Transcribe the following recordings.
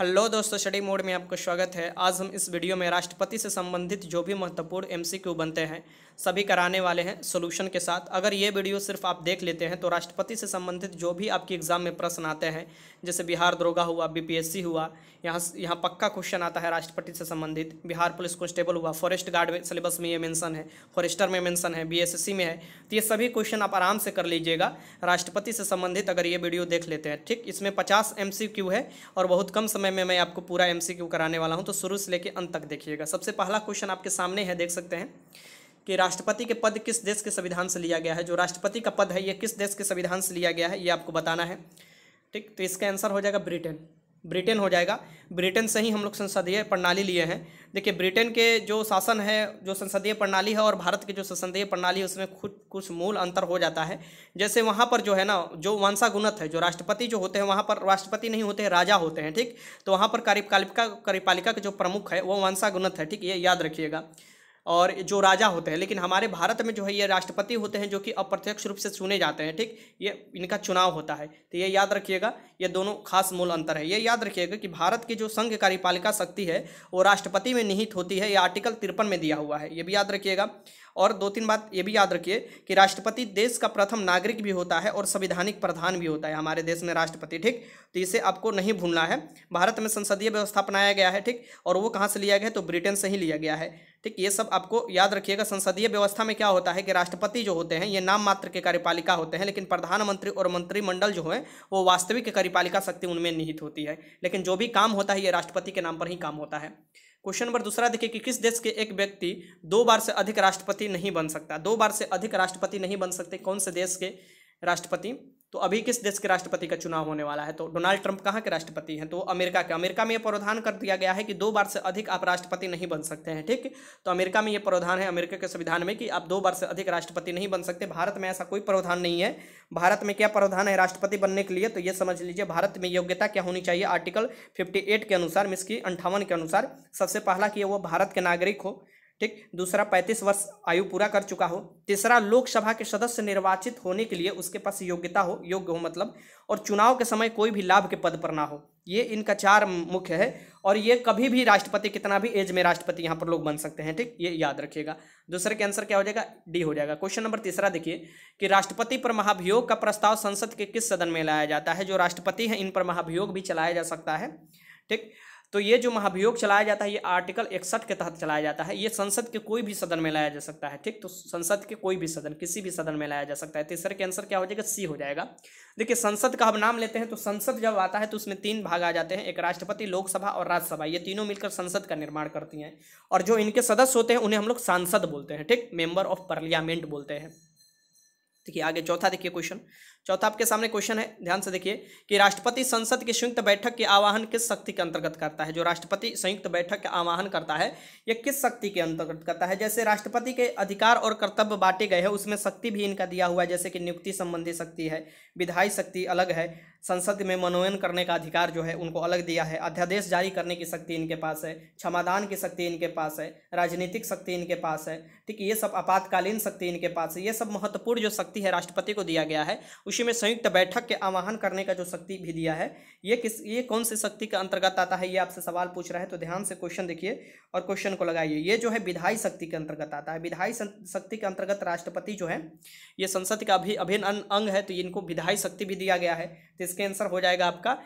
hello दोस्तों study mode में आपका स्वागत है आज हम इस वीडियो में राष्ट्रपति से संबंधित जो भी महत्वपूर्ण एमसीक्यू बनते हैं सभी कराने वाले हैं सॉल्यूशन के साथ अगर ये वीडियो सिर्फ आप देख लेते हैं तो राष्ट्रपति से संबंधित जो भी आपकी एग्ज़ाम में प्रश्न आते हैं जैसे बिहार दरोगा हुआ बीपीएससी हुआ यहाँ यहाँ पक्का क्वेश्चन आता है राष्ट्रपति से संबंधित बिहार पुलिस कॉन्स्टेबल हुआ फॉरेस्ट गार्ड में सिलेबस में ये मेंशन है फॉरेस्टर में मेंशन है बीएसएससी में है तो ये सभी क्वेश्चन आप आराम से कर लीजिएगा राष्ट्रपति से संबंधित अगर ये वीडियो देख लेते हैं ठीक इसमें पचास एम है और बहुत कम समय समय में मैं आपको पूरा एमसीक्यू कराने वाला हूँ तो शुरू से लेकर अंत तक देखिएगा सबसे पहला क्वेश्चन आपके सामने है देख सकते हैं कि राष्ट्रपति के पद किस देश के संविधान से लिया गया है जो राष्ट्रपति का पद है ये किस देश के संविधान से लिया गया है ये आपको बताना है ठीक तो इसका आंसर हो जाएगा ब्रिटेन ब्रिटेन हो जाएगा ब्रिटेन से ही हम लोग संसदीय प्रणाली लिए हैं देखिए ब्रिटेन के जो शासन है जो संसदीय प्रणाली है और भारत के जो संसदीय प्रणाली है उसमें खुद कुछ मूल अंतर हो जाता है जैसे वहाँ पर जो है ना जो वंशागुणत है जो राष्ट्रपति जो होते हैं वहाँ पर राष्ट्रपति नहीं होते हैं राजा होते हैं ठीक तो वहाँ पर कार्यपालिका कार्यपालिका के जो प्रमुख है वो वंशागुणत है ठीक ये याद रखिएगा और जो राजा होते हैं लेकिन हमारे भारत में जो है ये राष्ट्रपति होते हैं जो कि अप्रत्यक्ष रूप से चुने जाते हैं ठीक ये इनका चुनाव होता है तो ये याद रखिएगा ये दोनों खास मूल अंतर है ये याद रखिएगा कि भारत की जो संघ कार्यपालिका शक्ति है वो राष्ट्रपति में निहित होती है ये आर्टिकल तिरपन में दिया हुआ है ये भी याद रखिएगा और दो तीन बात ये भी याद रखिए कि राष्ट्रपति देश का प्रथम नागरिक भी होता है और संविधानिक प्रधान भी होता है हमारे देश में राष्ट्रपति ठीक तो इसे आपको नहीं भूलना है भारत में संसदीय व्यवस्था अपनाया गया है ठीक और वो कहाँ से लिया गया है तो ब्रिटेन से ही लिया गया है ठीक ये सब आपको याद रखिएगा संसदीय व्यवस्था में क्या होता है कि राष्ट्रपति जो होते हैं ये नाम मात्र के कार्यपालिका होते हैं लेकिन प्रधानमंत्री और मंत्रिमंडल जो है वो वास्तविक कार्यपालिका शक्ति उनमें निहित होती है लेकिन जो भी काम होता है ये राष्ट्रपति के नाम पर ही काम होता है क्वेश्चन नंबर दूसरा देखिए कि किस देश के एक व्यक्ति दो बार से अधिक राष्ट्रपति नहीं बन सकता दो बार से अधिक राष्ट्रपति नहीं बन सकते कौन से देश के राष्ट्रपति तो अभी किस देश के राष्ट्रपति का चुनाव होने वाला है तो डोनाल्ड ट्रंप कहाँ के राष्ट्रपति हैं तो अमेरिका के अमेरिका में यह प्रावधान कर दिया गया है कि दो बार से अधिक आप राष्ट्रपति नहीं बन सकते हैं ठीक तो अमेरिका में यह प्रावधान है अमेरिका के संविधान में कि आप दो बार से अधिक राष्ट्रपति नहीं बन सकते भारत में ऐसा कोई प्रावधान नहीं है भारत में क्या प्रावधान है राष्ट्रपति बनने के लिए तो ये समझ लीजिए भारत में योग्यता क्या होनी चाहिए आर्टिकल फिफ्टी के अनुसार मिस की अंठावन के अनुसार सबसे पहला कि वो भारत के नागरिक हो ठीक दूसरा पैंतीस वर्ष आयु पूरा कर चुका हो तीसरा लोकसभा के सदस्य निर्वाचित होने के लिए उसके पास योग्यता हो योग्य हो मतलब और चुनाव के समय कोई भी लाभ के पद पर ना हो ये इनका चार मुख्य है और ये कभी भी राष्ट्रपति कितना भी एज में राष्ट्रपति यहाँ पर लोग बन सकते हैं ठीक ये याद रखिएगा दूसरे के आंसर क्या हो जाएगा डी हो जाएगा क्वेश्चन नंबर तीसरा देखिए कि राष्ट्रपति पर महाभियोग का प्रस्ताव संसद के किस सदन में लाया जाता है जो राष्ट्रपति है इन पर महाभियोग भी चलाया जा सकता है ठीक तो ये जो महाभियोग चलाया जाता है ये आर्टिकल इकसठ के तहत चलाया जाता है ये संसद के कोई भी सदन में लाया जा सकता है ठीक तो संसद के कोई भी सदन किसी भी सदन में लाया जा सकता है तीसरे के आंसर क्या हो जाएगा सी हो जाएगा देखिए संसद का हम नाम लेते हैं तो संसद जब आता है तो उसमें तीन भाग आ जाते हैं एक राष्ट्रपति लोकसभा और राज्यसभा ये तीनों मिलकर संसद का निर्माण करती हैं और जो इनके सदस्य होते हैं उन्हें हम लोग सांसद बोलते हैं ठीक मेंबर ऑफ पार्लियामेंट बोलते हैं देखिए आगे चौथा देखिए क्वेश्चन चौथा आपके सामने क्वेश्चन है ध्यान से देखिए कि राष्ट्रपति संसद की संयुक्त बैठक के आह्वान किस शक्ति के अंतर्गत करता है जो राष्ट्रपति संयुक्त बैठक का आह्वान करता है यह किस शक्ति के अंतर्गत करता है जैसे राष्ट्रपति के अधिकार और कर्तव्य बांटे गए हैं उसमें शक्ति भी इनका दिया हुआ है जैसे कि नियुक्ति संबंधी शक्ति है विधायी शक्ति अलग है संसद में मनोनयन करने का अधिकार जो है उनको अलग दिया है अध्यादेश जारी करने की शक्ति इनके पास है क्षमादान की शक्ति इनके पास है राजनीतिक शक्ति इनके पास है ठीक है ये सब आपातकालीन शक्ति इनके पास है ये सब महत्वपूर्ण जो शक्ति है राष्ट्रपति को दिया गया है उसी में संयुक्त बैठक के आह्वान करने का जो शक्ति भी दिया है ये किस ये कौन से शक्ति के अंतर्गत आता है ये आपसे सवाल पूछ रहा है तो ध्यान से क्वेश्चन देखिए और क्वेश्चन को लगाइए ये जो है विधायी शक्ति के अंतर्गत आता है विधायी शक्ति के अंतर्गत राष्ट्रपति जो है ये संसद का अभी अभिन्न अं, अंग है तो इनको विधायी शक्ति भी दिया गया है तो इसके आंसर हो जाएगा आपका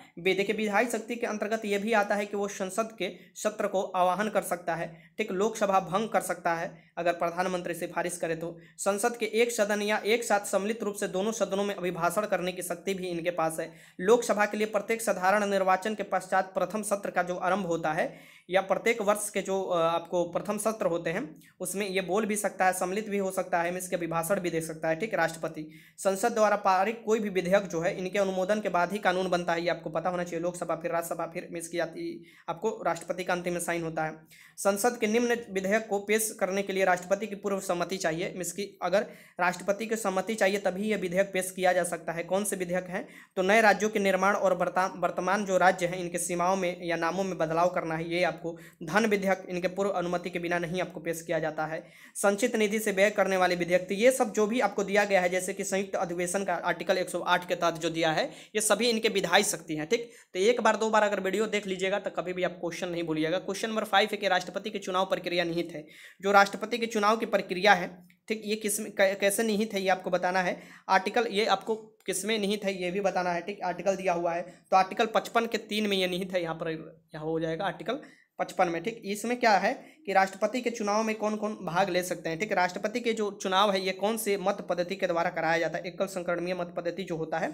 देखिए विधायी शक्ति के अंतर्गत ये भी आता है कि वो संसद के सत्र को आह्वान कर सकता है ठीक लोकसभा भंग कर सकता है अगर प्रधानमंत्री सिफारिश करे तो संसद के एक सदन या एक साथ सम्मिलित रूप से दोनों सदनों में अभिभाषण करने की शक्ति भी इनके पास है लोकसभा के लिए प्रत्येक साधारण निर्वाचन के पश्चात प्रथम सत्र का जो आरंभ होता है या प्रत्येक वर्ष के जो आपको प्रथम सत्र होते हैं उसमें ये बोल भी सकता है सम्मिलित भी हो सकता है इसके अभिभाषण भी दे सकता है ठीक राष्ट्रपति संसद द्वारा पारित कोई भी विधेयक जो है इनके अनुमोदन के बाद ही कानून बनता है ये आपको पता होना चाहिए लोकसभा फिर राज्यसभा फिर मिस की जाती आपको राष्ट्रपति का अंतिम साइन होता है संसद के निम्न विधेयक को पेश करने के लिए राष्ट्रपति की पूर्व सहमति चाहिए मिस की अगर राष्ट्रपति की सहमति चाहिए तभी यह विधेयक पेश किया जा सकता है कौन से विधेयक हैं तो नए राज्यों के निर्माण और वर्तमान जो राज्य हैं इनके सीमाओं में या नामों में बदलाव करना है ये आप आपको धन विधेयक इनके पूर्व अनुमति के बिना नहीं आपको पेश किया जाता है संचित निधि से व्यय करने वाले विधेयक तो ये सब जो भी आपको दिया गया है जैसे कि संयुक्त अधिवेशन का आर्टिकल 108 के तहत जो दिया है ये सभी इनके विधायी शक्ति हैं ठीक तो एक बार दो बार अगर वीडियो देख लीजिएगा तो कभी भी आप क्वेश्चन नहीं भूलिएगा क्वेश्चन नंबर फाइव है कि राष्ट्रपति के चुनाव प्रक्रिया निहित है जो राष्ट्रपति के चुनाव की प्रक्रिया है ठीक ये किस कैसे निहित है ये आपको बताना है आर्टिकल ये आपको किसमें निहित है ये भी बताना है ठीक आर्टिकल दिया हुआ है तो आर्टिकल पचपन के तीन में ये निहित है यहाँ पर यहाँ हो जाएगा आर्टिकल पचपन में ठीक इसमें क्या है कि राष्ट्रपति के चुनाव में कौन कौन भाग ले सकते हैं ठीक राष्ट्रपति के जो चुनाव है ये कौन से मत पद्धति के द्वारा कराया जाता है एकल संक्रमणीय मत पद्धति जो होता है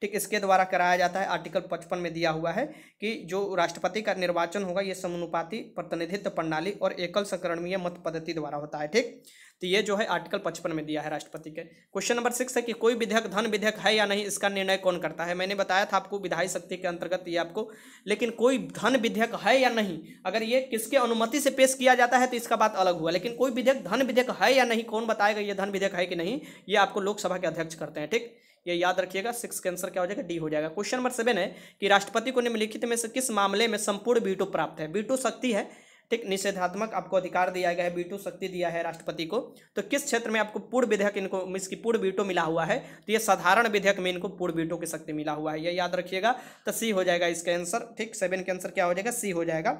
ठीक इसके द्वारा कराया जाता है आर्टिकल पचपन में दिया हुआ है कि जो राष्ट्रपति का निर्वाचन होगा ये समानुपाति प्रतिनिधित्व प्रणाली और एकल संक्रमणीय मत पद्धति द्वारा होता है ठीक तो ये जो है आर्टिकल पचपन में दिया है राष्ट्रपति के क्वेश्चन नंबर सिक्स है कि कोई विधेयक धन विधेयक है या नहीं इसका निर्णय कौन करता है मैंने बताया था आपको विधायी शक्ति के अंतर्गत ये आपको लेकिन कोई धन विधेयक है या नहीं अगर ये किसके अनुमति से पेश किया जाता है तो इसका बात अलग हुआ लेकिन कोई विधेयक धन विधेयक है या नहीं कौन बताएगा ये धन विधेयक है कि नहीं ये आपको लोकसभा के अध्यक्ष करते हैं ठीक ये याद रखिएगा सिक्स के आंसर क्या हो जाएगा डी हो जाएगा क्वेश्चन नंबर सेवन है कि राष्ट्रपति को निम्नलिखित में से किस मामले में संपूर्ण बीटो प्राप्त है बीटो शक्ति है ठीक निषेधात्मक आपको अधिकार दिया गया है बीटो शक्ति दिया है राष्ट्रपति को तो किस क्षेत्र में आपको पूर्व विधेयक इनको इसकी की पूर्व बीटो मिला हुआ है तो ये साधारण विधेयक में इनको पूर्व बीटो की शक्ति मिला हुआ है ये याद रखिएगा तो सी हो जाएगा इसका आंसर ठीक सेवन के आंसर क्या हो जाएगा सी हो जाएगा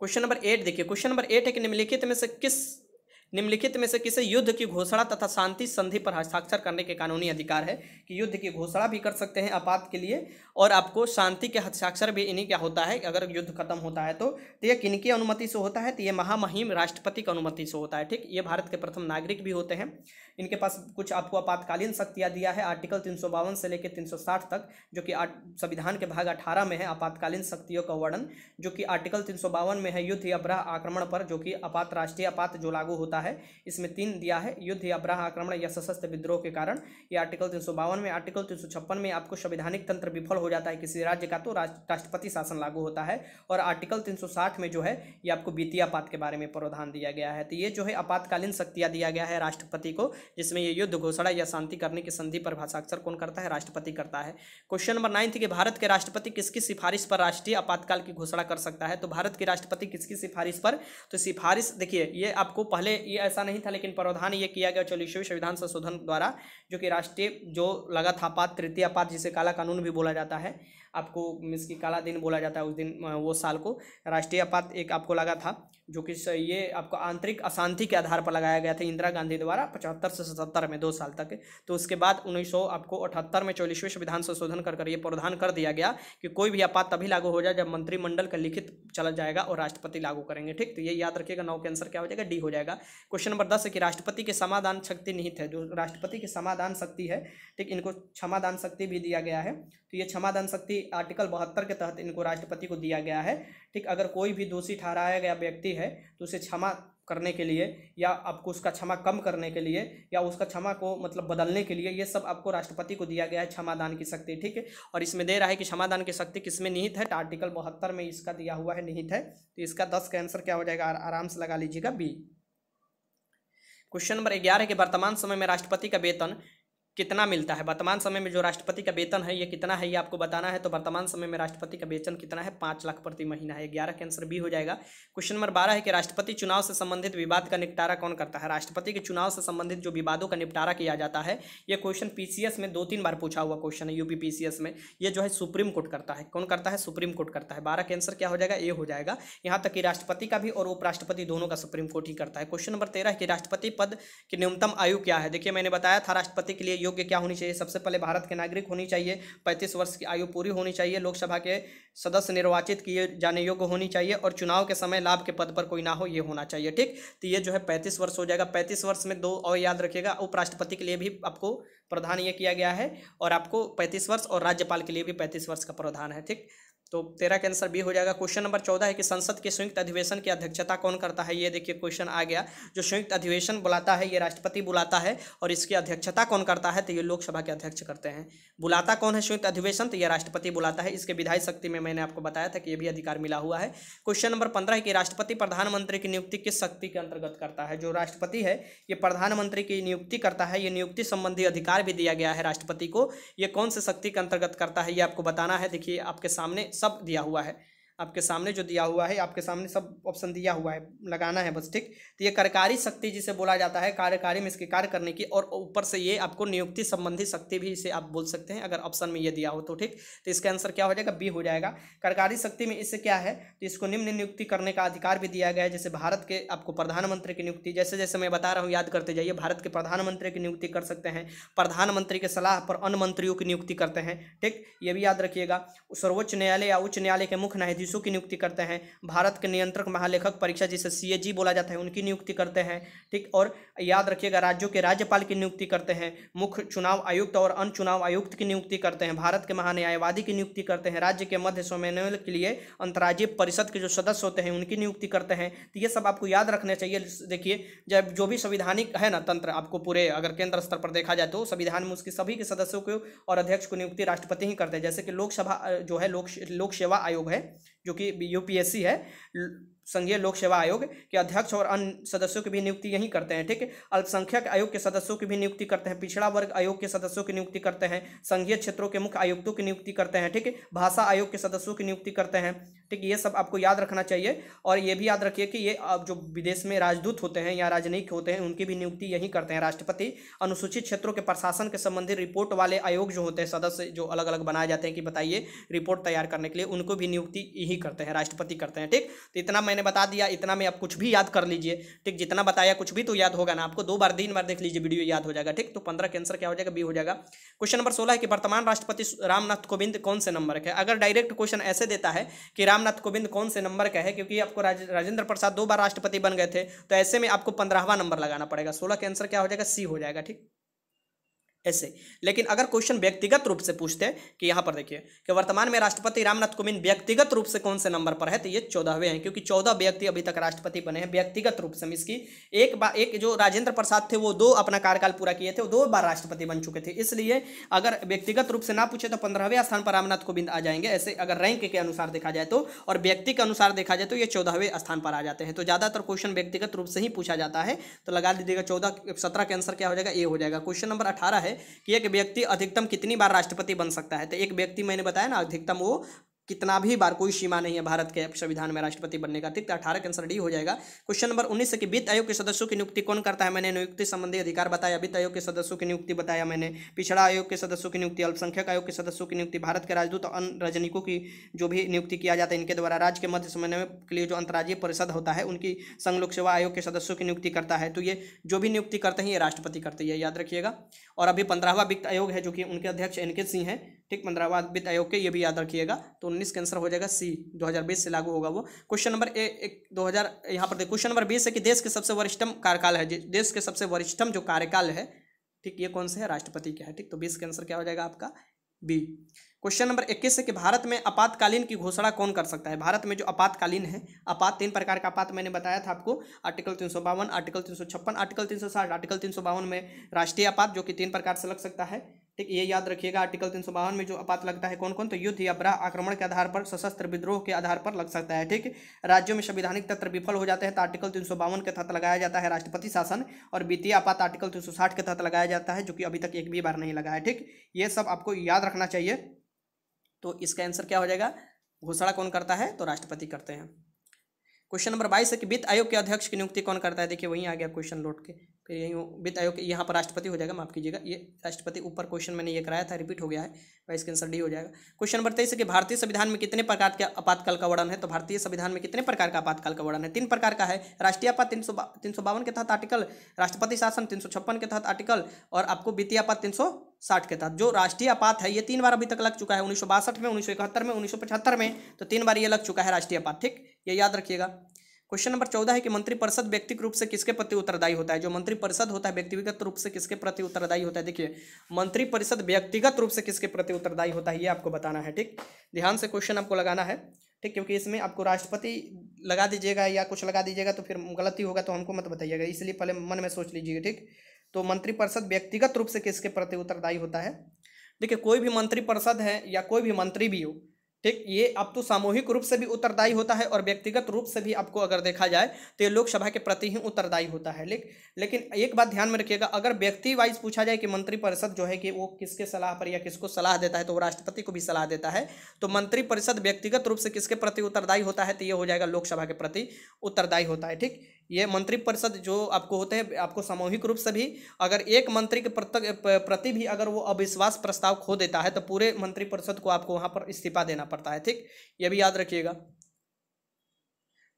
क्वेश्चन नंबर एट देखिए क्वेश्चन नंबर एट है कि निम्नलिखित में से किस निम्नलिखित में से किसे युद्ध की घोषणा तथा शांति संधि पर हस्ताक्षर करने के कानूनी अधिकार है कि युद्ध की घोषणा भी कर सकते हैं आपात के लिए और आपको शांति के हस्ताक्षर भी इन्हीं का होता है अगर युद्ध खत्म होता है तो, तो यह किन किनकी अनुमति से होता है तो ये महामहिम राष्ट्रपति की अनुमति से होता है ठीक ये भारत के प्रथम नागरिक भी होते हैं इनके पास कुछ आपको आपातकालीन शक्तियाँ दिया है आर्टिकल तीन से लेकर तीन तक जो कि संविधान के भाग अठारह में है आपातकालीन शक्तियों का वर्णन जो कि आर्टिकल तीन में है युद्ध या आक्रमण पर जो कि आपात राष्ट्रीय आपात जो लागू होता है दिया है इसमें तीन दिया है युद्ध या ब्राह आक्रमण या सशस्त्र विद्रोह के कारण ये आर्टिकल तीन में आर्टिकल तीन में आपको संवैधानिक तंत्र विफल हो जाता है किसी राज्य का तो राष्ट्रपति शासन लागू होता है और आर्टिकल तीन में जो है ये आपको वित्तीय आपात के बारे में प्रावधान दिया गया है तो ये जो है आपातकालीन शक्तियाँ दिया गया है राष्ट्रपति को जिसमें ये युद्ध घोषणा या शांति करने की संधि पर भाषाक्षर कौन करता है राष्ट्रपति करता है क्वेश्चन नंबर नाइन्थ कि भारत के राष्ट्रपति किसकी सिफारिश पर राष्ट्रीय आपातकाल की घोषणा कर सकता है तो भारत के राष्ट्रपति किसकी सिफारिश पर तो सिफारिश देखिए ये आपको पहले ये ऐसा नहीं था लेकिन प्रावधान ये किया गया चौलीसवीं विधान संशोधन द्वारा जो कि राष्ट्रीय जो लगा था पात तृतीय पात जिसे काला कानून भी बोला जाता है आपको मीन्स की काला दिन बोला जाता है उस दिन वो साल को राष्ट्रीय आपात एक आपको लगा था जो कि ये आपको आंतरिक अशांति के आधार पर लगाया गया था इंदिरा गांधी द्वारा पचहत्तर से सतहत्तर में दो साल तक तो उसके बाद उन्नीस आपको अठहत्तर में चौलीसवें संविधान संशोधन कर कर ये प्रावधान कर दिया गया कि कोई भी आपात तभी लागू हो जाए जब मंत्रिमंडल का लिखित चला जाएगा और राष्ट्रपति लागू करेंगे ठीक तो ये याद रखिएगा नौ के आंसर क्या हो जाएगा डी हो जाएगा क्वेश्चन नंबर दस है कि राष्ट्रपति के समाधान शक्ति निहित है जो राष्ट्रपति की समाधान शक्ति है ठीक इनको क्षमादान शक्ति भी दिया गया है तो ये क्षमादान शक्ति आर्टिकल बहत्तर के तहत इनको राष्ट्रपति को दिया गया है ठीक अगर कोई भी दोषी ठहराया गया व्यक्ति है तो उसे क्षमा करने के लिए या आपको उसका क्षमा कम करने के लिए या उसका क्षमा को मतलब बदलने के लिए ये सब आपको राष्ट्रपति को दिया गया है क्षमादान की शक्ति ठीक है और इसमें दे रहा है कि क्षमादान की शक्ति किसमें निहित है तो आर्टिकल बहत्तर में इसका दिया हुआ है निहित है तो इसका दस का आंसर क्या हो जाएगा आराम से लगा लीजिएगा बी क्वेश्चन नंबर ग्यारह के वर्तमान समय में राष्ट्रपति का वेतन कितना मिलता है वर्तमान समय में जो राष्ट्रपति का वेतन है ये कितना है ये आपको बताना है तो वर्तमान समय में राष्ट्रपति का वेतन कितना है पाँच लाख प्रति महीना है ग्यारह के आंसर बी हो जाएगा क्वेश्चन नंबर बारह है कि राष्ट्रपति चुनाव से संबंधित विवाद का निपटारा कौन करता है राष्ट्रपति के चुनाव से संबंधित जो विवादों का निपटारा किया जाता है ये क्वेश्चन पीसीएस में दो तीन बार पूछा हुआ क्वेश्चन है यूपी पी में ये जो है सुप्रीम कोर्ट करता है कौन करता है सुप्रीम कोर्ट करता है बारह के आंसर क्या हो जाएगा ए हो जाएगा यहाँ तक कि राष्ट्रपति का भी और उपराष्ट्रपति दोनों का सुप्रीम कोर्ट ही करता है क्वेश्चन नंबर तेरह कि राष्ट्रपति पद की न्यूनतम आयु क्या है देखिए मैंने बताया था राष्ट्रपति के लिए योग्य क्या होनी चाहिए सबसे पहले भारत के नागरिक होनी चाहिए पैंतीस वर्ष की आयु पूरी होनी चाहिए लोकसभा के सदस्य निर्वाचित किए जाने योग्य होनी चाहिए और चुनाव के समय लाभ के पद पर कोई ना हो ये होना चाहिए ठीक तो ये जो है पैंतीस वर्ष हो जाएगा पैंतीस वर्ष में दो और याद रखिएगा उपराष्ट्रपति के लिए भी आपको प्रधान ये किया गया है और आपको पैंतीस वर्ष और राज्यपाल के लिए भी पैंतीस वर्ष का प्रावधान है ठीक तो तेरह के आंसर बी हो जाएगा क्वेश्चन नंबर चौदह है कि संसद के संयुक्त अधिवेशन की अध्यक्षता कौन करता है ये देखिए क्वेश्चन आ गया जो संयुक्त अधिवेशन बुलाता है ये राष्ट्रपति बुलाता है और इसकी अध्यक्षता कौन करता है तो ये लोकसभा के अध्यक्ष करते हैं बुलाता कौन है संयुक्त अधिवेशन तो ये राष्ट्रपति बुलाता है इसके विधायी शक्ति में मैंने आपको बताया था कि ये भी अधिकार मिला हुआ है क्वेश्चन नंबर पंद्रह है कि राष्ट्रपति प्रधानमंत्री की नियुक्ति किस शक्ति के अंतर्गत करता है जो राष्ट्रपति है ये प्रधानमंत्री की नियुक्ति करता है ये नियुक्ति संबंधी अधिकार भी दिया गया है राष्ट्रपति को ये कौन से शक्ति के अंतर्गत करता है ये आपको बताना है देखिए आपके सामने सब दिया हुआ है आपके सामने जो दिया हुआ है आपके सामने सब ऑप्शन दिया हुआ है लगाना है बस ठीक तो ये कार्यकारी शक्ति जिसे बोला जाता है कार्यकारी में इसके कार्य करने की और ऊपर से ये आपको नियुक्ति संबंधी शक्ति भी इसे आप बोल सकते हैं अगर ऑप्शन में ये दिया हो तो ठीक तो इसका आंसर क्या हो जाएगा बी हो जाएगा कार्यकारी शक्ति में इससे क्या है तो इसको निम्न नियुक्ति करने का अधिकार भी दिया गया है जैसे भारत के आपको प्रधानमंत्री की नियुक्ति जैसे जैसे मैं बता रहा हूँ याद करते जाइए भारत के प्रधानमंत्री की नियुक्ति कर सकते हैं प्रधानमंत्री के सलाह पर अन्य मंत्रियों की नियुक्ति करते हैं ठीक ये भी याद रखिएगा सर्वोच्च न्यायालय या उच्च न्यायालय के मुख्य न्यायाधीश यूसू की नियुक्ति करते हैं भारत के नियंत्रक महालेखक परीक्षा जिसे सी बोला जाता है उनकी नियुक्ति करते हैं ठीक और याद रखिएगा राज्यों के राज्यपाल की नियुक्ति करते हैं मुख्य चुनाव आयुक्त और अन्य चुनाव आयुक्त की नियुक्ति करते हैं भारत के महान्यायवादी की नियुक्ति करते हैं राज्य के मध्य समन्वय के लिए अंतर्राज्यीय परिषद के जो सदस्य होते हैं उनकी नियुक्ति करते हैं तो ये सब आपको याद रखना चाहिए देखिए जब जो भी संविधानिक है ना तंत्र आपको पूरे अगर केंद्र स्तर पर देखा जाए तो संविधान में उसके सभी के सदस्यों को और अध्यक्ष को नियुक्ति राष्ट्रपति ही करते हैं जैसे कि लोकसभा जो है लोक लोक सेवा आयोग है जो कि यूपीएससी है संघीय लोक सेवा आयोग के अध्यक्ष और अन्य सदस्यों की भी नियुक्ति यहीं करते हैं ठीक है अल्पसंख्यक आयोग के सदस्यों की भी नियुक्ति करते हैं पिछड़ा वर्ग आयोग के सदस्यों की नियुक्ति करते हैं संघीय क्षेत्रों के मुख्य आयुक्तों की नियुक्ति करते हैं ठीक है भाषा आयोग के सदस्यों की नियुक्ति करते हैं ठीक ये सब आपको याद रखना चाहिए और ये भी याद रखिए कि ये अब जो विदेश में राजदूत होते हैं या राजनयिक होते हैं उनकी भी नियुक्ति यही करते हैं राष्ट्रपति अनुसूचित क्षेत्रों के प्रशासन के संबंधी रिपोर्ट वाले आयोग जो होते हैं सदस्य जो अलग अलग बनाए जाते हैं कि बताइए रिपोर्ट तैयार करने के लिए उनको भी नियुक्ति यही करते हैं राष्ट्रपति करते हैं ठीक तो इतना मैंने बता दिया इतना में आप कुछ भी याद कर लीजिए ठीक जितना बताया कुछ भी तो याद होगा ना आपको दो बार तीन बार देख लीजिए वीडियो याद हो जाएगा ठीक तो पंद्रह के आंसर क्या हो जाएगा बी हो जाएगा क्वेश्चन नंबर सोलह कि वर्तमान राष्ट्रपति रामनाथ कोविंद कौन से नंबर है अगर डायरेक्ट क्वेश्चन ऐसे देता है कि राम रामनाथ कोविंद कौन से नंबर का है क्योंकि आपको राजेंद्र प्रसाद दो बार राष्ट्रपति बन गए थे तो ऐसे में आपको पंद्रहवा नंबर लगाना पड़ेगा सोलह के आंसर क्या हो जाएगा सी हो जाएगा ठीक ऐसे लेकिन अगर क्वेश्चन व्यक्तिगत रूप से पूछते हैं कि यहाँ पर देखिए कि वर्तमान में राष्ट्रपति रामनाथ कोविंद व्यक्तिगत रूप से कौन से नंबर पर है तो ये चौदहवें हैं क्योंकि चौदह व्यक्ति अभी तक राष्ट्रपति बने हैं व्यक्तिगत रूप से इसकी एक बार एक जो राजेंद्र प्रसाद थे वो दो अपना कार्यकाल पूरा किए थे वो दो बार राष्ट्रपति बन चुके थे इसलिए अगर व्यक्तिगत रूप से ना पूछे तो पंद्रहवें स्थान पर रामनाथ कोविंद आ जाएंगे ऐसे अगर रैंक के अनुसार देखा जाए तो और व्यक्ति के अनुसार देखा जाए तो ये चौदहवें स्थान पर आ जाते हैं तो ज़्यादातर क्वेश्चन व्यक्तिगत रूप से ही पूछा जाता है तो लगा दीजिएगा चौदह सत्रह के आंसर क्या हो जाएगा ए हो जाएगा क्वेश्चन नंबर अठारह है है कि एक व्यक्ति अधिकतम कितनी बार राष्ट्रपति बन सकता है तो एक व्यक्ति मैंने बताया ना अधिकतम वो कितना भी बार कोई सीमा नहीं है भारत के संविधान में राष्ट्रपति बनने का ठीक है तो अठारह के आंसर डी हो जाएगा क्वेश्चन नंबर उन्नीस से वित्त आयोग के सदस्यों की नियुक्ति कौन करता है मैंने नियुक्ति संबंधी अधिकार बताया वित्त आयोग के सदस्यों की नियुक्ति बताया मैंने पिछड़ा आयोग के सदस्यों की नियुक्ति अल्पसंख्यक आयोग के सदस्यों की नियुक्ति भारत के राजदूत और अन्य की जो भी नियुक्ति किया जाता है इनके द्वारा राज्य के मध्य समन्वय के लिए जो अंतर्राज्यीय परिषद होता है उनकी संघ लोक सेवा आयोग के सदस्यों की नियुक्ति करता है तो ये जो भी नियुक्ति करते हैं ये राष्ट्रपति करते हैं याद रखिएगा और अभी पंद्रहवा वित्त आयोग है जो कि उनके अध्यक्ष एन के सिंह है ठीक पंद्रहवा वित्त आयोग के ये भी याद रखिएगा तो उन्नीस का आंसर हो जाएगा सी 2020 से लागू होगा वो क्वेश्चन नंबर ए एक दो हज़ार यहाँ पर देखिए क्वेश्चन नंबर बीस है कि देश के सबसे वरिष्ठम कार्यकाल है देश के सबसे वरिष्ठम जो कार्यकाल है ठीक ये कौन से है राष्ट्रपति का है ठीक तो बीस का आंसर क्या हो जाएगा आपका बी क्वेश्चन नंबर इक्कीस है कि भारत में आपातकालीन की घोषणा कौन कर सकता है भारत में जो आपातकालीन है आपात तीन प्रकार का आपात मैंने बताया था आपको आर्टिकल तीन सौ बावन आर्टिकल तीन सौ छप्पन आर्टिकल तीन सौ साठ आर्टिकल तीन सौ बावन में राष्ट्रीय आपात जो कि तीन प्रकार से लग सकता है ठीक ये याद रखिएगा आर्टिकल तीन सौ बावन में जो आपात लगता है कौन कौन तो युद्ध या बड़ा आक्रमण के आधार पर सशस्त्र विद्रोह के आधार पर लग सकता है ठीक राज्यों में संविधानिक तत्व विफल हो जाते हैं तो आर्टिकल तीन सौ बावन के तहत लगाया जाता है राष्ट्रपति शासन और वित्तीय आपात आर्टिकल तीन सौ साठ के तहत लगाया जाता है जो कि अभी तक एक भी बार नहीं लगा है ठीक ये सब आपको याद रखना चाहिए तो इसका आंसर क्या हो जाएगा घोषणा कौन करता है तो राष्ट्रपति करते हैं क्वेश्चन नंबर बाईस है कि वित्त आयोग के अध्यक्ष की नियुक्ति कौन करता है देखिए वहीं आ गया क्वेश्चन लौट के फिर यही वित्त आयोग यहाँ पर राष्ट्रपति हो जाएगा माफ कीजिएगा ये राष्ट्रपति ऊपर क्वेश्चन मैंने ये कराया था रिपीट हो गया है वाइस इसका आंसर डी हो जाएगा क्वेश्चन नंबर तेईस है कि भारतीय संविधान में कितने प्रकार के आपातकाल का वर्णन है तो भारतीय संविधान में कितने प्रकार का आपातकाल का वर्णन है तीन प्रकार का है राष्ट्रीय आपात तीन सौ तीन सौ बावन के तहत आर्टिकल राष्ट्रपति शासन तीन सौ छप्पन के तहत आर्टिकल और आपको वित्तीय आपात तीन सौ साठ के तहत जो राष्ट्रीय आपात है ये तीन बार अभी तक लग चुका है उन्नीस में उन्नीस में उन्नीस में तो तीन बार ये लग चुका है राष्ट्रीय आपात ठीक ये याद रखिएगा क्वेश्चन नंबर चौदह है कि मंत्रिपरिषद व्यक्तिगत रूप से किसके प्रति उत्तरदायी होता है जो मंत्रिपरिषद होता है व्यक्तिगत रूप से किसके प्रति उत्तरदायी होता है देखिए मंत्रिपरिषद व्यक्तिगत रूप से किसके प्रति उत्तरदायी होता है ये आपको बताना है ठीक ध्यान से क्वेश्चन आपको लगाना है ठीक क्योंकि इसमें आपको राष्ट्रपति लगा दीजिएगा या कुछ लगा दीजिएगा तो फिर गलती होगा तो हमको मत बताइएगा इसलिए पहले मन में सोच लीजिए ठीक तो मंत्रिपरिषद व्यक्तिगत रूप से किसके प्रति उत्तरदायी होता है देखिए कोई भी मंत्रिपरिषद है या कोई भी मंत्री भी हो ठीक ये अब तो सामूहिक रूप से भी उत्तरदायी होता है और व्यक्तिगत रूप से भी आपको अगर देखा जाए तो ये लोकसभा के प्रति ही उत्तरदायी होता है लेकिन लेकिन एक बात ध्यान में रखिएगा अगर व्यक्ति वाइज पूछा जाए कि मंत्रिपरिषद जो है कि वो किसके सलाह पर या किसको सलाह देता है तो वो राष्ट्रपति को भी सलाह देता है तो मंत्रिपरिषद व्यक्तिगत रूप से किसके प्रति उत्तरदायी होता है तो ये हो जाएगा लोकसभा के प्रति उत्तरदायी होता है ठीक ये मंत्रिपरिषद जो आपको होते हैं आपको सामूहिक रूप से भी अगर एक मंत्री के प्रति भी अगर वो अविश्वास प्रस्ताव खो देता है तो पूरे मंत्रिपरिषद को आपको वहां पर इस्तीफा देना पड़ता है ठीक ये भी याद रखिएगा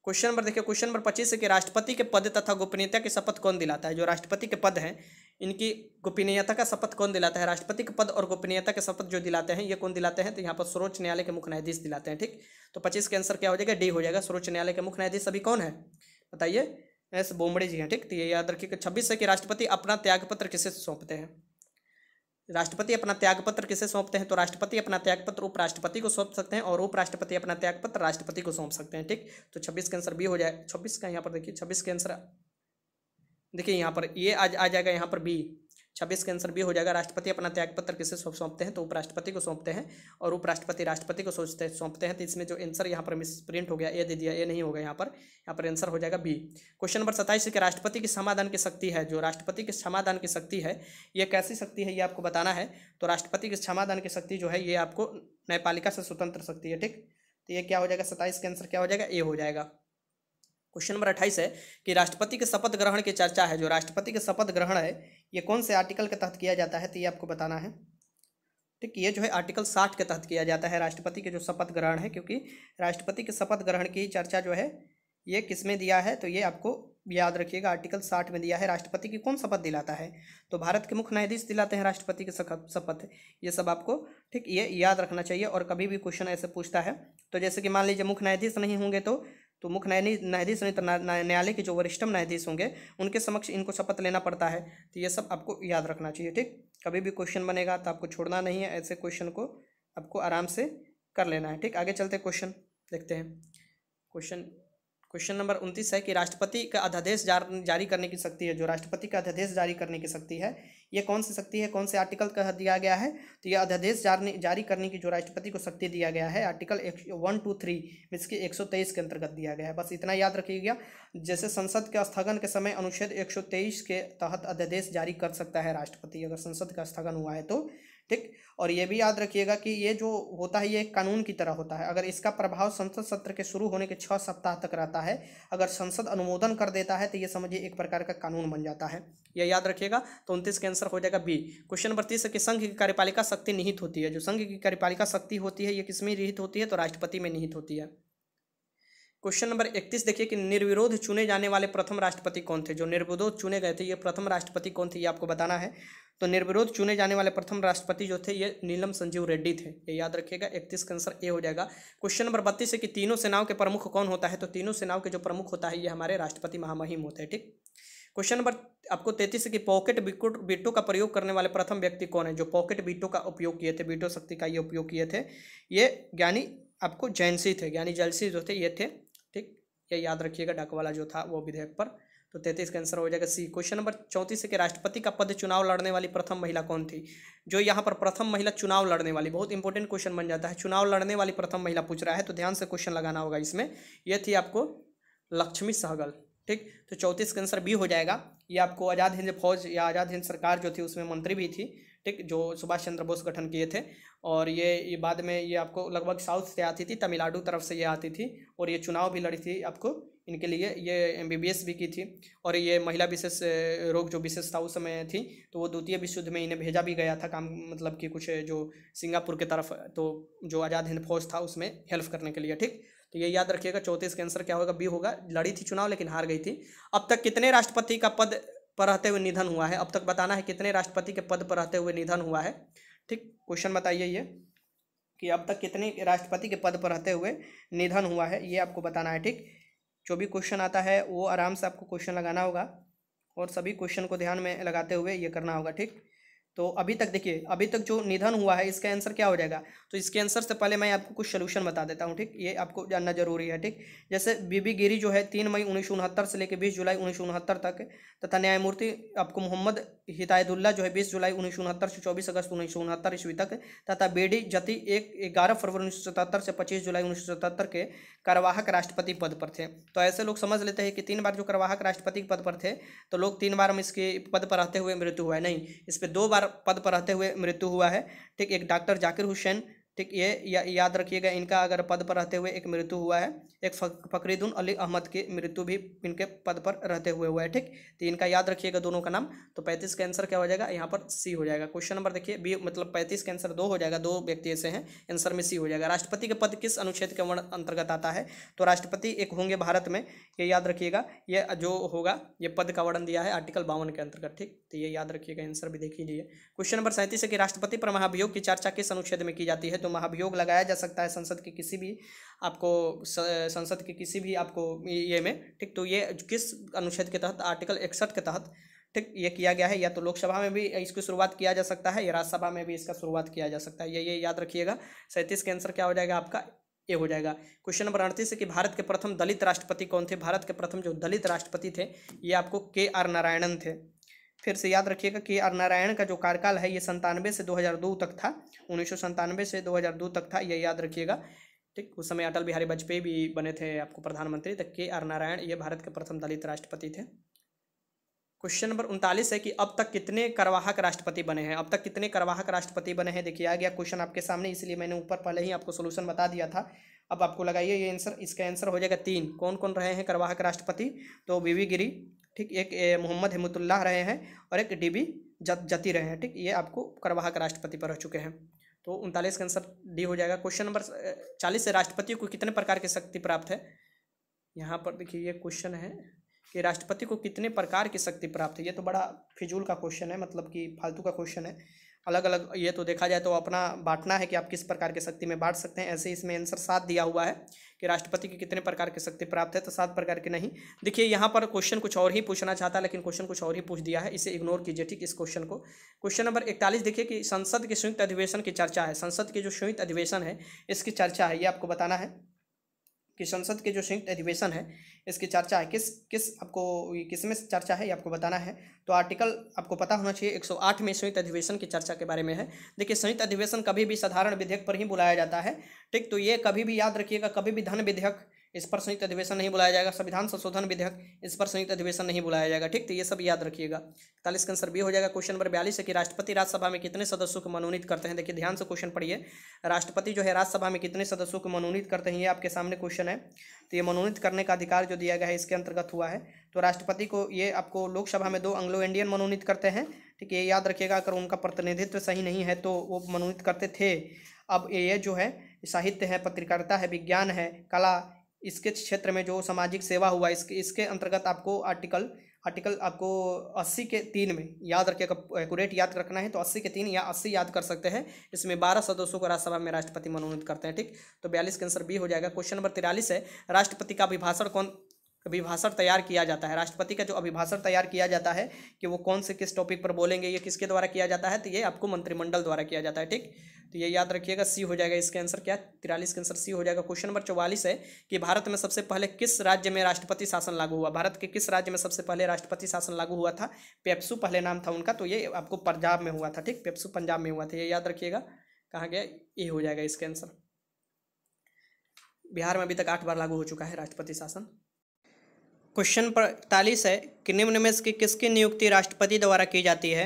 क्वेश्चन नंबर देखिए क्वेश्चन नंबर पच्चीस है कि राष्ट्रपति के पद तथा गोपनीयता की शपथ कौन दिलाता है जो राष्ट्रपति के पद हैं इनकी गोपनीयता का शपथ कौन दिलाता है राष्ट्रपति के पद और गोपनीयता के शपथ जो दिलाते हैं ये कौन दिलाते हैं तो यहाँ पर सर्वोच्च न्यायालय के मुख्य न्यायाधीश दिलाते हैं ठीक तो पच्चीस के आंसर क्या हो जाएगा डी हो जाएगा सर्वोच्च न्यायालय के मुख्य न्यायाधीश अभी कौन है बताइए एस बोमड़े जी हैं ठीक तो ये याद रखिए कि छब्बीस से कि राष्ट्रपति अपना त्यागपत्र किसे सौंपते हैं राष्ट्रपति अपना त्यागपत्र किसे सौंपते हैं तो राष्ट्रपति अपना त्यागपत्र उपराष्ट्रपति को सौंप सकते हैं और उपराष्ट्रपति अपना त्यागपत्र राष्ट्रपति को सौंप सकते हैं ठीक तो छब्बीस का आंसर बी हो जाए छब्बीस का यहाँ पर देखिए छब्बीस का आंसर देखिए यहाँ पर ये आज आ जाएगा यहाँ पर बी छब्बीस के आंसर भी हो जाएगा राष्ट्रपति अपना त्यागपत्र किसे सौंपते हैं तो उपराष्ट्रपति को सौंपते हैं और उपराष्ट्रपति राष्ट्रपति को सोचते सौंपते हैं तो इसमें जो आंसर यहाँ पर मिस प्रिंट हो गया ए दे दिया ए नहीं होगा यहाँ पर यहाँ पर आंसर हो जाएगा बी क्वेश्चन नंबर सत्ताईस के राष्ट्रपति की समाधान की शक्ति है जो राष्ट्रपति की समाधान की शक्ति है ये कैसी शक्ति है ये आपको बताना है तो राष्ट्रपति की समाधान की शक्ति जो है ये आपको न्यायपालिका से स्वतंत्र शक्ति है ठीक तो ये क्या हो जाएगा सत्ताईस के आंसर क्या हो जाएगा ए हो जाएगा क्वेश्चन नंबर अट्ठाईस है कि राष्ट्रपति के शपथ ग्रहण की चर्चा है जो राष्ट्रपति के शपथ ग्रहण है ये कौन से आर्टिकल के तहत किया जाता है तो ये आपको बताना है ठीक ये जो है आर्टिकल साठ के तहत किया जाता है राष्ट्रपति के जो शपथ ग्रहण है क्योंकि राष्ट्रपति के शपथ ग्रहण की चर्चा जो है ये किस में दिया है तो ये आपको याद रखिएगा आर्टिकल साठ में दिया है राष्ट्रपति की कौन शपथ दिलाता है तो भारत के मुख्य न्यायाधीश दिलाते हैं राष्ट्रपति की शपथ ये सब आपको ठीक ये याद रखना चाहिए और कभी भी क्वेश्चन ऐसे पूछता है तो जैसे कि मान लीजिए मुख्य न्यायाधीश नहीं होंगे तो तो मुख्य न्यायाधीश नहीं तो न्यायालय के जो वरिष्ठम न्यायाधीश होंगे उनके समक्ष इनको शपथ लेना पड़ता है तो ये सब आपको याद रखना चाहिए ठीक कभी भी क्वेश्चन बनेगा तो आपको छोड़ना नहीं है ऐसे क्वेश्चन को आपको आराम से कर लेना है ठीक आगे चलते क्वेश्चन देखते हैं क्वेश्चन क्वेश्चन नंबर उनतीस है कि राष्ट्रपति का अध्यादेश जारी करने की शक्ति है जो राष्ट्रपति का अध्यादेश जारी करने की शक्ति है ये कौन सी शक्ति है कौन से आर्टिकल का दिया गया है तो यह अध्यादेश जारी करने की जो राष्ट्रपति को शक्ति दिया गया है आर्टिकल एक वन टू थ्री मीन्स की एक सौ तेईस के अंतर्गत दिया गया है बस इतना याद रखिएगा जैसे संसद के स्थगन के समय अनुच्छेद एक सौ तेईस के तहत अध्यादेश जारी कर सकता है राष्ट्रपति अगर संसद का स्थगन हुआ है तो ठीक और ये भी याद रखिएगा कि ये जो होता है ये कानून की तरह होता है अगर इसका प्रभाव संसद सत्र के शुरू होने के छः सप्ताह तक रहता है अगर संसद अनुमोदन कर देता है तो ये समझिए एक प्रकार का कानून बन जाता है यह याद रखिएगा तो उनतीस का आंसर हो जाएगा बी क्वेश्चन नंबर तीस कि संघ की कार्यपालिका शक्ति निहित होती है जो संघ की कार्यपालिका शक्ति होती है ये किसमें निहित होती है तो राष्ट्रपति में निहित होती है क्वेश्चन नंबर इकतीस देखिए कि निर्विरोध चुने जाने वाले प्रथम राष्ट्रपति कौन थे जो निर्विरोध चुने गए थे ये प्रथम राष्ट्रपति कौन थे ये आपको बताना है तो निर्विरोध चुने जाने वाले प्रथम राष्ट्रपति जो थे ये नीलम संजीव रेड्डी थे ये याद रखिएगा इकतीस का आंसर ए हो जाएगा क्वेश्चन नंबर बत्तीस है कि तीनों सेनाओं के प्रमुख कौन होता है तो तीनों सेनाओं के जो प्रमुख होता है ये हमारे राष्ट्रपति महामहिम होते हैं ठीक क्वेश्चन नंबर आपको तैतीस की पॉकेट बीटो का प्रयोग करने वाले प्रथम व्यक्ति कौन है जो पॉकेट बीटो का उपयोग किए थे बीटो शक्ति का ये उपयोग किए थे ये ज्ञानी आपको जैनसी थे यानी जलसी जो थे ये थे यह याद रखिएगा डाक वाला जो था वो विधेयक पर तो तैतीस का आंसर हो जाएगा सी क्वेश्चन नंबर चौंतीस के राष्ट्रपति का पद चुनाव लड़ने वाली प्रथम महिला कौन थी जो यहाँ पर प्रथम महिला चुनाव लड़ने वाली बहुत इंपॉर्टेंट क्वेश्चन बन जाता है चुनाव लड़ने वाली प्रथम महिला पूछ रहा है तो ध्यान से क्वेश्चन लगाना होगा इसमें यह थी आपको लक्ष्मी सहगल ठीक तो चौंतीस का आंसर बी हो जाएगा ये आपको आज़ाद हिंद फौज या आज़ाद हिंद सरकार जो थी उसमें मंत्री भी थी ठीक जो सुभाष चंद्र बोस गठन किए थे और ये ये बाद में ये आपको लगभग साउथ से आती थी तमिलनाडु तरफ से ये आती थी और ये चुनाव भी लड़ी थी आपको इनके लिए ये एम भी की थी और ये महिला विशेष रोग जो विशेषता उस समय थी तो वो द्वितीय विश्व युद्ध में इन्हें भेजा भी गया था काम मतलब कि कुछ जो सिंगापुर के तरफ तो जो आज़ाद हिंद फौज था उसमें हेल्प करने के लिए ठीक तो ये याद रखिएगा चौंतीस के आंसर क्या होगा बी होगा लड़ी थी चुनाव लेकिन हार गई थी अब तक कितने राष्ट्रपति का पद पर रहते हुए निधन हुआ है अब तक बताना है कितने राष्ट्रपति के पद पर रहते हुए निधन हुआ है ठीक क्वेश्चन बताइए ये कि अब तक कितने राष्ट्रपति के पद पर रहते हुए निधन हुआ है ये आपको बताना है ठीक जो भी क्वेश्चन आता है वो आराम से आपको क्वेश्चन लगाना होगा और सभी क्वेश्चन को ध्यान में लगाते हुए ये करना होगा ठीक तो अभी तक देखिए अभी तक जो निधन हुआ है इसका आंसर क्या हो जाएगा तो इसके आंसर से पहले मैं आपको कुछ सोल्यूशन बता देता हूँ ठीक ये आपको जानना जरूरी है ठीक जैसे बीबी गिरी जो है तीन मई उन्नीस से लेकर बीस जुलाई उन्नीस तक तथा न्यायमूर्ति आपको मोहम्मद हितायदुल्ला जो है बीस जुलाई उन्नीस से चौबीस अगस्त उन्नीस ईस्वी तक तथा बेडी जति एक ग्यारह फरवरी उन्नीस से पच्चीस जुलाई उन्नीस के कारवाहक राष्ट्रपति पद पर थे तो ऐसे लोग समझ लेते हैं कि तीन बार जो करवाहक राष्ट्रपति पद पर थे तो लोग तीन बार इसके पद पर रहते हुए मृत्यु हुआ नहीं इस पर दो बार पद पर रहते हुए मृत्यु हुआ है ठीक एक डॉक्टर जाकिर हुसैन ठीक ये या, याद रखिएगा इनका अगर पद पर रहते हुए एक मृत्यु हुआ है एक फकरीदून अली अहमद की मृत्यु भी इनके पद पर रहते हुए हुआ है ठीक तो इनका याद रखिएगा दोनों का नाम तो पैंतीस का आंसर क्या हो जाएगा यहाँ पर सी हो जाएगा क्वेश्चन नंबर देखिए बी मतलब पैंतीस का आंसर दो हो जाएगा दो व्यक्ति ऐसे हैं आंसर में सी हो जाएगा राष्ट्रपति के पद किस अनुच्छेद के वर्ण अंतर्गत आता है तो राष्ट्रपति एक होंगे भारत में ये याद रखिएगा ये जो होगा ये पद का वर्णन दिया है आर्टिकल बावन के अंतर्गत ठीक तो ये याद रखिएगा आंसर भी देख लीजिए क्वेश्चन नंबर सैंतीस है कि राष्ट्रपति पर महाभियोग की चर्चा किस अनुच्छेद में की जाती है तो महाभियोग लगाया जा सकता है संसद के किसी भी आपको संसद के किसी भी आपको ये में ठीक तो ये किस अनुच्छेद के तहत आर्टिकल इकसठ के तहत ठीक ये किया गया है या तो लोकसभा में भी इसकी शुरुआत किया जा सकता है या राज्यसभा में भी इसका शुरुआत किया जा सकता है ये ये याद रखिएगा सैंतीस के आंसर क्या हो जाएगा आपका ये हो जाएगा क्वेश्चन नंबर अड़तीस है कि भारत के प्रथम दलित राष्ट्रपति कौन थे भारत के प्रथम जो दलित राष्ट्रपति थे ये आपको के आर नारायणन थे फिर से याद रखिएगा के आर नारायण का जो कार्यकाल है ये संतानवे से 2002 तक था उन्नीस से 2002 तक था ये याद रखिएगा ठीक उस समय अटल बिहारी वाजपेयी भी बने थे आपको प्रधानमंत्री तक के आर नारायण ये भारत के प्रथम दलित राष्ट्रपति थे क्वेश्चन नंबर उनतालीस है कि अब तक कितने करवाहक राष्ट्रपति बने हैं अब तक कितने करवाहक राष्ट्रपति बने हैं देखिए आ गया क्वेश्चन आपके सामने इसलिए मैंने ऊपर पहले ही आपको सोल्यूशन बता दिया था अब आपको लगाइए ये आंसर इसका आंसर हो जाएगा तीन कौन कौन रहे हैं करवाहक राष्ट्रपति तो बीवी गिरी ठीक एक मोहम्मद हिमतुल्लाह रहे हैं और एक डी बी जती रहे हैं ठीक ये आपको करवाहक राष्ट्रपति पर रह चुके हैं तो उनतालीस का आंसर डी हो जाएगा क्वेश्चन नंबर चालीस से राष्ट्रपति को कितने प्रकार की शक्ति प्राप्त है यहाँ पर देखिए ये क्वेश्चन है कि राष्ट्रपति को कितने प्रकार की शक्ति प्राप्त है ये तो बड़ा फिजूल का क्वेश्चन है मतलब कि फालतू का क्वेश्चन है अलग अलग ये तो देखा जाए तो अपना बांटना है कि आप किस प्रकार की शक्ति में बांट सकते हैं ऐसे इसमें आंसर सात दिया हुआ है कि राष्ट्रपति की कितने प्रकार की शक्ति प्राप्त है तो सात प्रकार की नहीं देखिए यहाँ पर क्वेश्चन कुछ और ही पूछना चाहता है लेकिन क्वेश्चन कुछ और ही पूछ दिया है इसे इग्नोर कीजिए ठीक इस क्वेश्चन को क्वेश्चन नंबर इकतालीस देखिए कि संसद के संयुक्त अधिवेशन की चर्चा है संसद के जो संयुक्त अधिवेशन है इसकी चर्चा है ये आपको बताना है कि संसद के जो संयुक्त अधिवेशन है इसकी चर्चा है किस किस आपको किस में चर्चा है ये आपको बताना है तो आर्टिकल आपको पता होना चाहिए 108 में संयुक्त अधिवेशन की चर्चा के बारे में है देखिए संयुक्त अधिवेशन कभी भी साधारण विधेयक पर ही बुलाया जाता है ठीक तो ये कभी भी याद रखिएगा कभी भी धन विधेयक इस पर संयुक्त अधिवेशन नहीं बुलाया जाएगा संविधान संशोधन विधेयक इस पर संयुक्त अधिवेशन नहीं बुलाया जाएगा ठीक तो ये सब याद रखिएगा इकतालीस का आंसर भी हो जाएगा क्वेश्चन नंबर बयालीस है कि राष्ट्रपति राज्यसभा में कितने सदस्यों को मनोनीत करते हैं देखिए ध्यान से क्वेश्चन पढ़िए राष्ट्रपति जो है राज्यसभा में कितने सदस्यों को मनोनीत करते हैं ये आपके सामने क्वेश्चन है तो ये मनोनीत करने का अधिकार जो दिया गया है इसके अंतर्गत हुआ है तो राष्ट्रपति को ये आपको लोकसभा में दो अंग्लो इंडियन मनोनीत करते हैं ठीक है याद रखिएगा अगर उनका प्रतिनिधित्व सही नहीं है तो वो मनोनीत करते थे अब ये जो है साहित्य है पत्रकारिता है विज्ञान है कला इसके क्षेत्र में जो सामाजिक सेवा हुआ इसके इसके अंतर्गत आपको आर्टिकल आर्टिकल आपको अस्सी के तीन में याद रखिए एकट याद रखना है तो अस्सी के तीन या अस्सी याद कर सकते हैं इसमें बारह सदस्यों को राज्यसभा में राष्ट्रपति मनोनीत करते हैं ठीक तो बयालीस के आंसर बी हो जाएगा क्वेश्चन नंबर तिरालीस है राष्ट्रपति का अभिभाषण कौन अभिभाषण तैयार किया जाता है राष्ट्रपति का जो अभिभाषण तैयार किया जाता है कि वो कौन से किस टॉपिक पर बोलेंगे ये किसके द्वारा किया जाता है तो ये आपको मंत्रिमंडल द्वारा किया जाता है ठीक तो ये याद रखिएगा सी हो जाएगा इसका आंसर क्या तिरालीस का आंसर सी हो जाएगा क्वेश्चन नंबर चौवालीस है कि भारत में सबसे पहले किस राज्य में राष्ट्रपति शासन लागू हुआ भारत के किस राज्य में सबसे पहले राष्ट्रपति शासन लागू हुआ था पेप्सू पहले नाम था उनका तो ये आपको पंजाब में हुआ था ठीक पेप्सू पंजाब में हुआ था ये याद रखिएगा कहाँ गया ये हो जाएगा इसका आंसर बिहार में अभी तक आठ बार लागू हो चुका है राष्ट्रपति शासन क्वेश्चन पैंतालीस है कि निम्न में से किसकी नियुक्ति राष्ट्रपति द्वारा की जाती है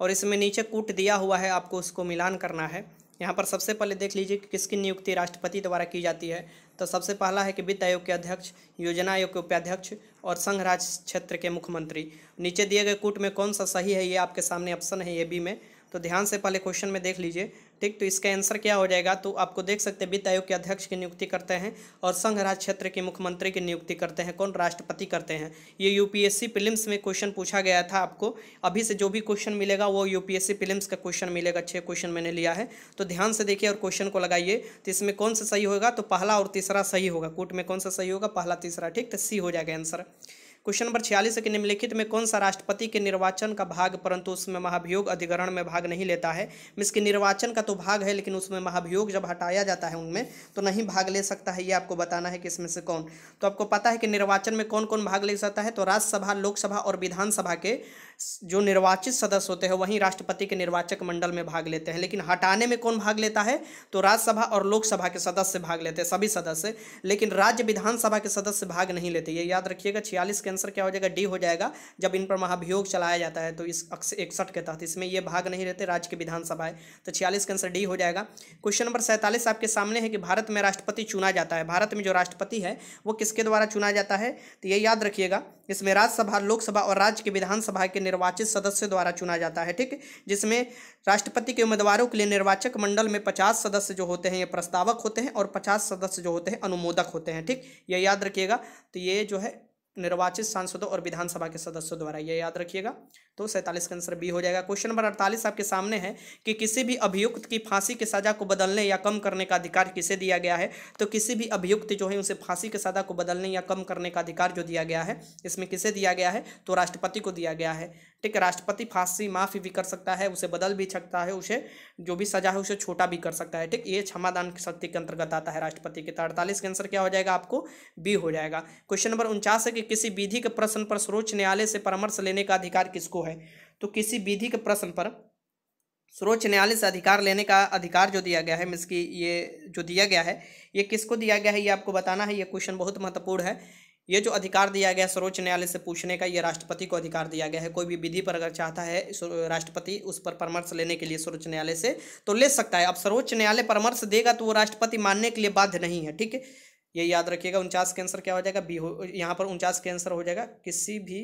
और इसमें नीचे कूट दिया हुआ है आपको उसको मिलान करना है यहाँ पर सबसे पहले देख लीजिए कि किसकी नियुक्ति राष्ट्रपति द्वारा की जाती है तो सबसे पहला है कि वित्त आयोग के अध्यक्ष योजना आयोग के उपाध्यक्ष और संघ राज क्षेत्र के मुख्यमंत्री नीचे दिए गए कूट में कौन सा सही है ये आपके सामने ऑप्शन है ए बी में तो ध्यान से पहले क्वेश्चन में देख लीजिए ठीक तो इसका आंसर क्या हो जाएगा तो आपको देख सकते हैं वित्त आयोग के अध्यक्ष की नियुक्ति करते हैं और संघ राज क्षेत्र के मुख्यमंत्री की नियुक्ति करते हैं कौन राष्ट्रपति करते हैं ये यूपीएससी फिल्म्स में क्वेश्चन पूछा गया था आपको अभी से जो भी क्वेश्चन मिलेगा वो यूपीएससी फिल्म्स का क्वेश्चन मिलेगा छः क्वेश्चन मैंने लिया है तो ध्यान से देखिए और क्वेश्चन को लगाइए तो इसमें कौन सा सही होगा तो पहला और तीसरा सही होगा कूट में कौन सा सही होगा पहला तीसरा ठीक तो सी हो जाएगा आंसर क्वेश्चन नंबर छियालीस के निम्नलिखित में कौन सा राष्ट्रपति के निर्वाचन का भाग परंतु उसमें महाभियोग अधिग्रहण में भाग नहीं लेता है मीन्स कि निर्वाचन का तो भाग है लेकिन उसमें महाभियोग जब हटाया जाता है उनमें तो नहीं भाग ले सकता है ये आपको बताना है कि इसमें से कौन तो आपको पता है कि निर्वाचन में कौन कौन भाग ले सकता है तो राज्यसभा लोकसभा और विधानसभा के जो निर्वाचित सदस्य होते हैं वहीं राष्ट्रपति के निर्वाचक मंडल में भाग लेते हैं लेकिन हटाने में कौन भाग लेता है तो राज्यसभा और लोकसभा के सदस्य भाग लेते हैं सभी सदस्य लेकिन राज्य विधानसभा के सदस्य भाग नहीं लेते ये याद रखिएगा छियालीस के आंसर क्या हो जाएगा डी हो जाएगा जब इन पर महाभियोग चलाया जाता है तो इस इकसठ के तहत इसमें ये भाग नहीं लेते राज्य के विधानसभा तो छियालीस के आंसर डी हो जाएगा क्वेश्चन नंबर सैंतालीस आपके सामने है कि भारत में राष्ट्रपति चुना जाता है भारत में जो राष्ट्रपति है वो किसके द्वारा चुना जाता है तो ये याद रखिएगा इसमें राज्यसभा लोकसभा और राज्य के विधानसभा के निर्वाचित सदस्य द्वारा चुना जाता है ठीक जिसमें राष्ट्रपति के उम्मीदवारों के लिए निर्वाचक मंडल में पचास सदस्य जो होते हैं ये प्रस्तावक होते हैं और पचास सदस्य जो होते हैं अनुमोदक होते हैं ठीक ये याद रखिएगा तो ये जो है निर्वाचित सांसदों और विधानसभा के सदस्यों द्वारा ये याद रखिएगा तो सैंतालीस का आंसर बी हो जाएगा क्वेश्चन नंबर अड़तालीस आपके सामने है कि किसी भी अभियुक्त की फांसी की सजा को बदलने या कम करने का अधिकार किसे दिया गया है तो किसी भी अभियुक्त जो है उसे फांसी की सजा को बदलने या कम करने का अधिकार जो दिया गया है इसमें किसे दिया गया है तो राष्ट्रपति को दिया गया है ठीक है राष्ट्रपति फांसी माफ़ भी कर सकता है उसे बदल भी सकता है उसे जो भी सजा है उसे छोटा भी कर सकता है ठीक ये क्षमादान की शक्ति के अंतर्गत आता है राष्ट्रपति के तो अड़तालीस का आंसर क्या हो जाएगा आपको बी हो जाएगा क्वेश्चन नंबर उनचास है कि किसी विधि के प्रश्न पर सर्वोच्च न्यायालय से परामर्श लेने का अधिकार किसको है तो किसी विधि के प्रश्न पर सर्वोच्च न्यायालय से अधिकार लेने का अधिकार जो दिया गया है मीन्स की ये जो दिया गया है ये किसको दिया गया है ये आपको बताना है ये क्वेश्चन बहुत महत्वपूर्ण है ये जो अधिकार दिया गया है सर्वोच्च न्यायालय से पूछने का ये राष्ट्रपति को अधिकार दिया गया है कोई भी विधि पर अगर चाहता है राष्ट्रपति उस पर परामर्श लेने के लिए सर्वोच्च न्यायालय से तो ले सकता है अब सर्वोच्च न्यायालय परामर्श देगा तो वो राष्ट्रपति मानने के लिए बाध्य नहीं है ठीक है ये याद रखिएगा उनचास के आंसर क्या हो जाएगा बी हो यहाँ पर उनचास के आंसर हो जाएगा किसी भी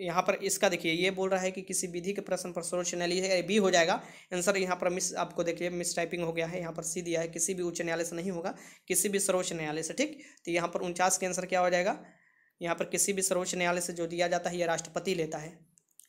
यहाँ पर इसका देखिए ये बोल रहा है कि किसी विधि के प्रश्न पर सर्वोच्च न्यायालय बी हो जाएगा आंसर यहाँ पर मिस आपको देखिए मिस टाइपिंग हो गया है यहाँ पर सी दिया है किसी भी उच्च न्यायालय से नहीं होगा किसी भी सर्वोच्च न्यायालय से ठीक तो यहाँ पर उनचास के आंसर क्या हो जाएगा यहाँ पर किसी भी सर्वोच्च न्यायालय से जो दिया जाता है यह राष्ट्रपति लेता है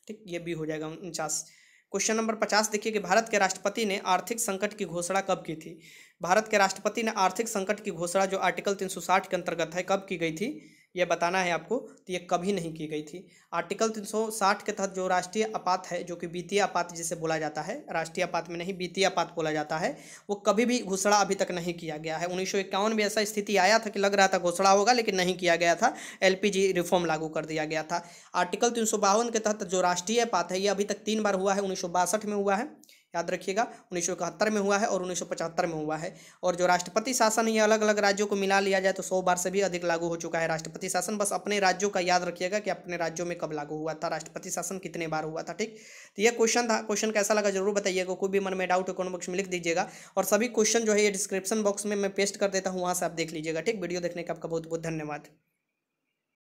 ठीक ये बी हो जाएगा उनचास क्वेश्चन नंबर पचास देखिए कि भारत के राष्ट्रपति ने आर्थिक संकट की घोषणा कब की थी भारत के राष्ट्रपति ने आर्थिक संकट की घोषणा जो आर्टिकल तीन के अंतर्गत है कब की गई थी यह बताना है आपको तो ये कभी नहीं की गई थी आर्टिकल 360 के तहत जो राष्ट्रीय आपात है जो कि वित्तीय आपात जिसे बोला जाता है राष्ट्रीय आपात में नहीं वित्तीय आपात बोला जाता है वो कभी भी घोषणा अभी तक नहीं किया गया है उन्नीस में ऐसा स्थिति आया था कि लग रहा था घोषणा होगा लेकिन नहीं किया गया था एल रिफॉर्म लागू कर दिया गया था आर्टिकल तीन के तहत जो राष्ट्रीय आपात है ये अभी तक तीन बार हुआ है उन्नीस में हुआ है याद रखिएगा उन्नीस में हुआ है और उन्नीस में हुआ है और जो राष्ट्रपति शासन है अलग अलग राज्यों को मिला लिया जाए तो सौ बार से भी अधिक लागू हो चुका है राष्ट्रपति शासन बस अपने राज्यों का याद रखिएगा कि अपने राज्यों में कब लागू हुआ था राष्ट्रपति शासन कितने बार हुआ था ठीक तो यह क्वेश्चन था क्वेश्चन कैसा लगा जरूर बताइएगा कोई भी मन में डाउट है कमेंट बॉक्स में लिख दीजिएगा और सभी क्वेश्चन जो है ये डिस्क्रिप्शन बॉक्स में मैं पेस्ट कर देता हूँ वहाँ से आप देख लीजिएगा ठीक वीडियो देखने का आपका बहुत बहुत धन्यवाद